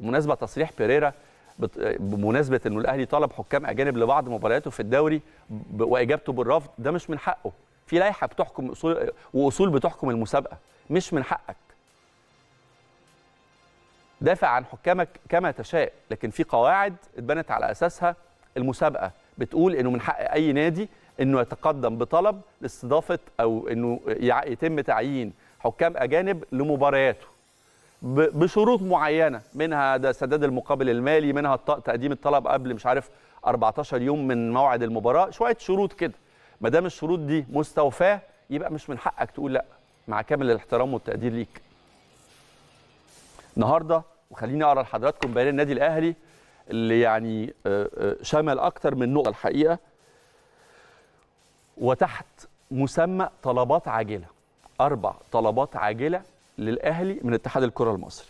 ومناسبه تصريح بيريرا بمناسبه انه الاهلي طلب حكام اجانب لبعض مبارياته في الدوري واجابته بالرفض ده مش من حقه في لائحه بتحكم اصول واصول بتحكم المسابقه مش من حقك دافع عن حكامك كما تشاء لكن في قواعد اتبنت على اساسها المسابقه بتقول انه من حق اي نادي انه يتقدم بطلب لاستضافه او انه يتم تعيين حكام اجانب لمبارياته بشروط معينه منها ده سداد المقابل المالي منها تقديم الطلب قبل مش عارف 14 يوم من موعد المباراه شويه شروط كده ما دام الشروط دي مستوفاه يبقى مش من حقك تقول لا مع كامل الاحترام والتقدير ليك النهارده وخليني اقرا لحضراتكم بيان النادي الاهلي اللي يعني آه، آه، شمل اكتر من نقطه الحقيقه وتحت مسمى طلبات عاجله اربع طلبات عاجله للاهلي من اتحاد الكره المصري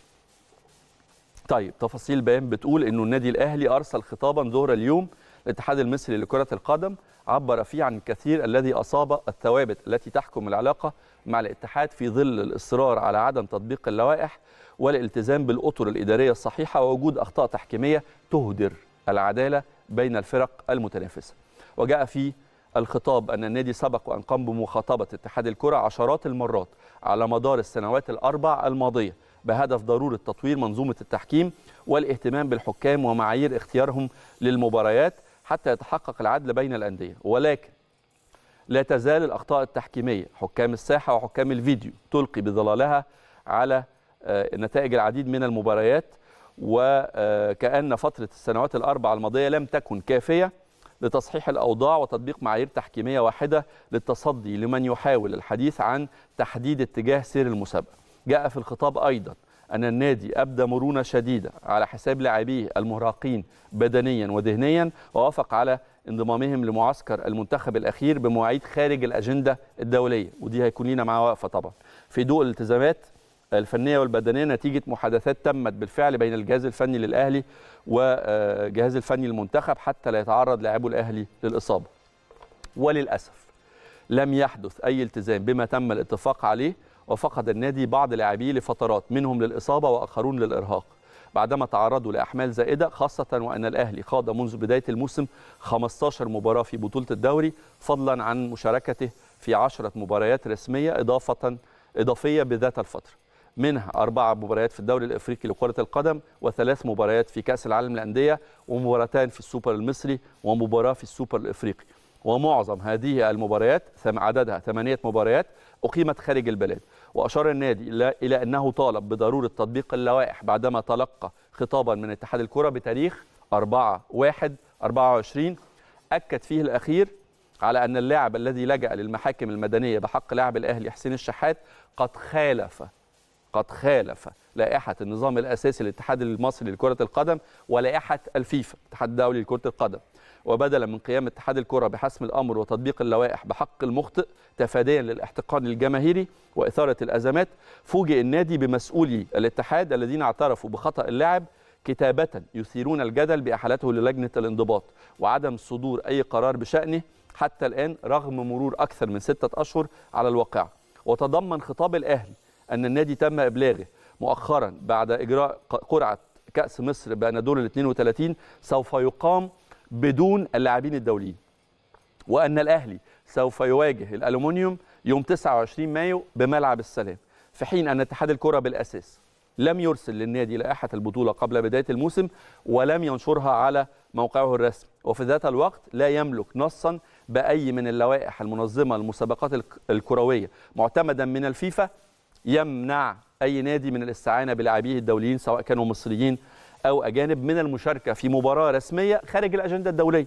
طيب تفاصيل بيان بتقول انه النادي الاهلي ارسل خطابا ظهر اليوم الاتحاد المصري لكرة القدم عبر فيه عن الكثير الذي أصاب الثوابت التي تحكم العلاقة مع الاتحاد في ظل الإصرار على عدم تطبيق اللوائح والالتزام بالأطر الإدارية الصحيحة ووجود أخطاء تحكيمية تهدر العدالة بين الفرق المتنافسة وجاء فيه الخطاب أن النادي سبق وأن قام بمخاطبة اتحاد الكرة عشرات المرات على مدار السنوات الأربع الماضية بهدف ضرورة تطوير منظومة التحكيم والاهتمام بالحكام ومعايير اختيارهم للمباريات حتى يتحقق العدل بين الأندية ولكن لا تزال الأخطاء التحكيمية حكام الساحة وحكام الفيديو تلقي بظلالها على آه، نتائج العديد من المباريات وكأن آه، فترة السنوات الأربع الماضية لم تكن كافية لتصحيح الأوضاع وتطبيق معايير تحكيمية واحدة للتصدي لمن يحاول الحديث عن تحديد اتجاه سير المسابقة جاء في الخطاب أيضا أن النادي أبدى مرونة شديدة على حساب لاعبيه المراقين بدنيا وذهنيا ووافق على انضمامهم لمعسكر المنتخب الأخير بمواعيد خارج الأجندة الدولية ودي هيكون لنا معاه وقفة طبعا في ضوء الالتزامات الفنيه والبدنيه نتيجه محادثات تمت بالفعل بين الجهاز الفني للاهلي وجهاز الفني للمنتخب حتى لا يتعرض لاعبو الاهلي للاصابه. وللاسف لم يحدث اي التزام بما تم الاتفاق عليه وفقد النادي بعض لاعبيه لفترات منهم للاصابه واخرون للارهاق. بعدما تعرضوا لاحمال زائده خاصه وان الاهلي خاض منذ بدايه الموسم 15 مباراه في بطوله الدوري فضلا عن مشاركته في 10 مباريات رسميه اضافه اضافيه بذات الفتره. منها أربع مباريات في الدوري الإفريقي لكرة القدم وثلاث مباريات في كأس العالم للأندية ومباراتان في السوبر المصري ومباراة في السوبر الإفريقي ومعظم هذه المباريات عددها ثمانية مباريات أقيمت خارج البلاد وأشار النادي إلى أنه طالب بضرورة تطبيق اللوائح بعدما تلقى خطابا من اتحاد الكرة بتاريخ 4 1 24 أكد فيه الأخير على أن اللاعب الذي لجأ للمحاكم المدنية بحق لاعب الأهلي حسين الشحات قد خالف قد خالف لائحة النظام الأساسي للاتحاد المصري لكرة القدم ولائحة الفيفا الاتحاد الدولي لكرة القدم وبدلا من قيام اتحاد الكرة بحسم الأمر وتطبيق اللوائح بحق المخطئ تفاديا للاحتقان الجماهيري وإثارة الأزمات فوجئ النادي بمسؤولي الاتحاد الذين اعترفوا بخطأ اللاعب كتابة يثيرون الجدل بأحالته للجنة الانضباط وعدم صدور أي قرار بشأنه حتى الآن رغم مرور أكثر من ستة أشهر على الواقعة وتضمن خطاب الأهلي أن النادي تم إبلاغه مؤخرا بعد إجراء قرعة كأس مصر بأنادول ال 32 سوف يقام بدون اللاعبين الدوليين وأن الأهلي سوف يواجه الألومنيوم يوم 29 مايو بملعب السلام في حين أن اتحاد الكرة بالأساس لم يرسل للنادي لائحة البطولة قبل بداية الموسم ولم ينشرها على موقعه الرسمي وفي ذات الوقت لا يملك نصا بأي من اللوائح المنظمة للمسابقات الكروية معتمدا من الفيفا يمنع أي نادي من الاستعانة بلاعبيه الدوليين سواء كانوا مصريين أو أجانب من المشاركة في مباراة رسمية خارج الأجندة الدولية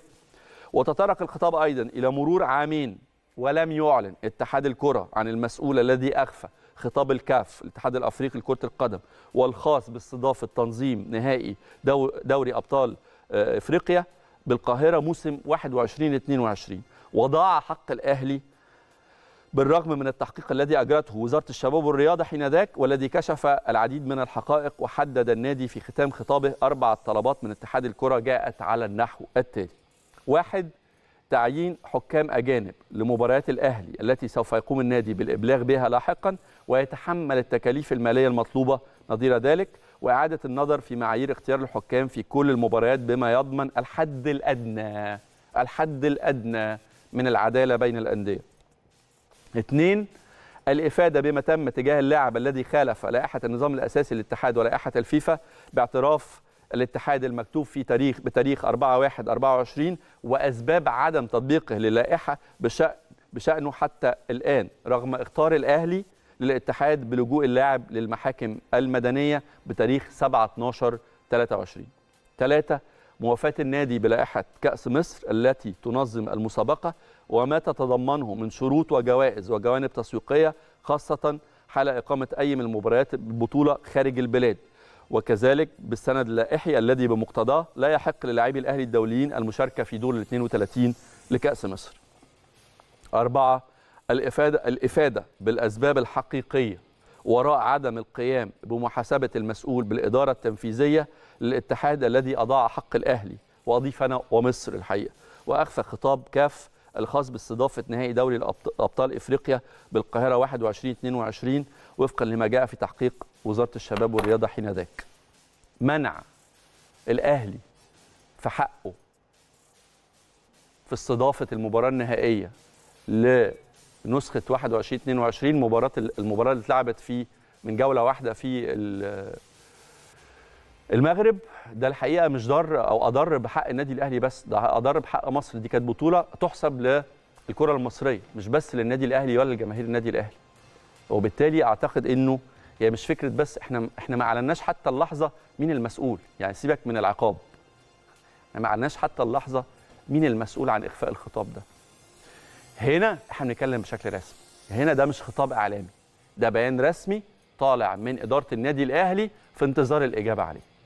وتطرق الخطاب أيضا إلى مرور عامين ولم يعلن اتحاد الكرة عن المسؤول الذي أخفى خطاب الكاف الاتحاد الافريقي لكره القدم والخاص باستضافه تنظيم نهائي دوري ابطال آه، افريقيا بالقاهره موسم 21 22 وضاع حق الاهلي بالرغم من التحقيق الذي أجرته وزارة الشباب والرياضة حين ذاك والذي كشف العديد من الحقائق وحدد النادي في ختام خطابه أربع طلبات من اتحاد الكرة جاءت على النحو التالي واحد تعيين حكام أجانب لمباريات الأهلي التي سوف يقوم النادي بالإبلاغ بها لاحقا ويتحمل التكاليف المالية المطلوبة نظير ذلك وإعادة النظر في معايير اختيار الحكام في كل المباريات بما يضمن الحد الأدنى الحد الأدنى من العدالة بين الأندية اثنين الإفادة بما تم تجاه اللاعب الذي خالف لائحة النظام الأساسي للاتحاد ولائحة الفيفا باعتراف الاتحاد المكتوب في تاريخ بتاريخ 4/1/24 وأسباب عدم تطبيقه للائحة بشأن بشأنه حتى الآن رغم إخطار الأهلي للاتحاد بلجوء اللاعب للمحاكم المدنية بتاريخ 7/12/23 ثلاثه موافاة النادي بلائحة كأس مصر التي تنظم المسابقة وما تتضمنه من شروط وجوائز وجوانب تسويقية خاصة حال إقامة أي من المباريات البطولة خارج البلاد وكذلك بالسند اللائحي الذي بمقتضاه لا يحق للاعبي الأهلي الدوليين المشاركة في دور ال 32 لكأس مصر. أربعة الإفادة, الإفادة بالأسباب الحقيقية وراء عدم القيام بمحاسبة المسؤول بالإدارة التنفيذية للاتحاد الذي أضاع حق الأهلي وأضيف أنا ومصر الحقيقة وأخفى خطاب كاف الخاص باستضافة نهائي دوري أبطال إفريقيا بالقاهرة 21-22 وفقا لما جاء في تحقيق وزارة الشباب والرياضة حين ذاك منع الأهلي في حقه في استضافة المباراة النهائية نسخه 21 22 مباراه المباراه اللي اتلعبت في من جوله واحده في المغرب ده الحقيقه مش ضر او اضر بحق النادي الاهلي بس ده اضر بحق مصر دي كانت بطوله تحسب للكره المصريه مش بس للنادي الاهلي ولا لجماهير النادي الاهلي وبالتالي اعتقد انه هي يعني مش فكره بس احنا احنا ما اعلناش حتى اللحظه مين المسؤول يعني سيبك من العقاب احنا ما اعلناش حتى اللحظه مين المسؤول عن اخفاء الخطاب ده هنا احنا بنتكلم بشكل رسمي هنا ده مش خطاب اعلامي ده بيان رسمي طالع من اداره النادي الاهلي في انتظار الاجابه عليه